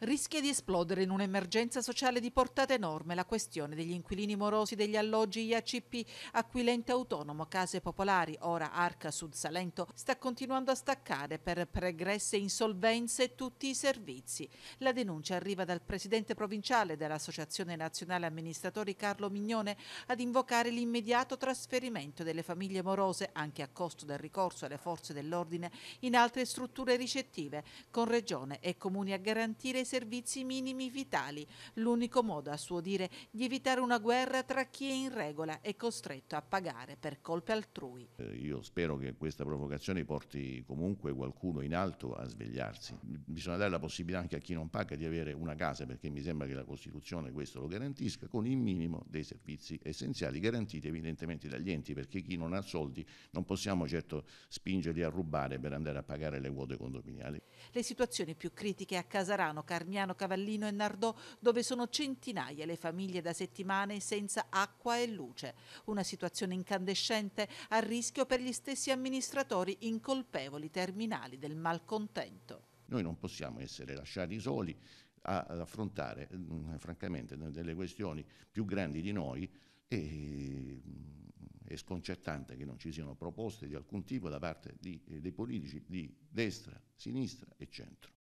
Rischia di esplodere in un'emergenza sociale di portata enorme la questione degli inquilini morosi degli alloggi IACP Aquilente Autonomo Case Popolari, ora Arca Sud Salento, sta continuando a staccare per pregresse insolvenze tutti i servizi. La denuncia arriva dal presidente provinciale dell'Associazione Nazionale Amministratori Carlo Mignone ad invocare l'immediato trasferimento delle famiglie morose, anche a costo del ricorso alle forze dell'ordine, in altre strutture ricettive, con regione e comuni a garantire servizi minimi vitali, l'unico modo a suo dire di evitare una guerra tra chi è in regola e costretto a pagare per colpe altrui. Eh, io spero che questa provocazione porti comunque qualcuno in alto a svegliarsi. Bisogna dare la possibilità anche a chi non paga di avere una casa, perché mi sembra che la Costituzione questo lo garantisca, con il minimo dei servizi essenziali garantiti evidentemente dagli enti, perché chi non ha soldi non possiamo certo spingerli a rubare per andare a pagare le quote condominiali. Le situazioni più critiche a Casarano, Car- Armiano Cavallino e Nardò, dove sono centinaia le famiglie da settimane senza acqua e luce. Una situazione incandescente a rischio per gli stessi amministratori incolpevoli terminali del malcontento. Noi non possiamo essere lasciati soli ad affrontare mh, mm, francamente delle questioni più grandi di noi e mm, è sconcertante che non ci siano proposte di alcun tipo da parte di, dei politici di destra, sinistra e centro.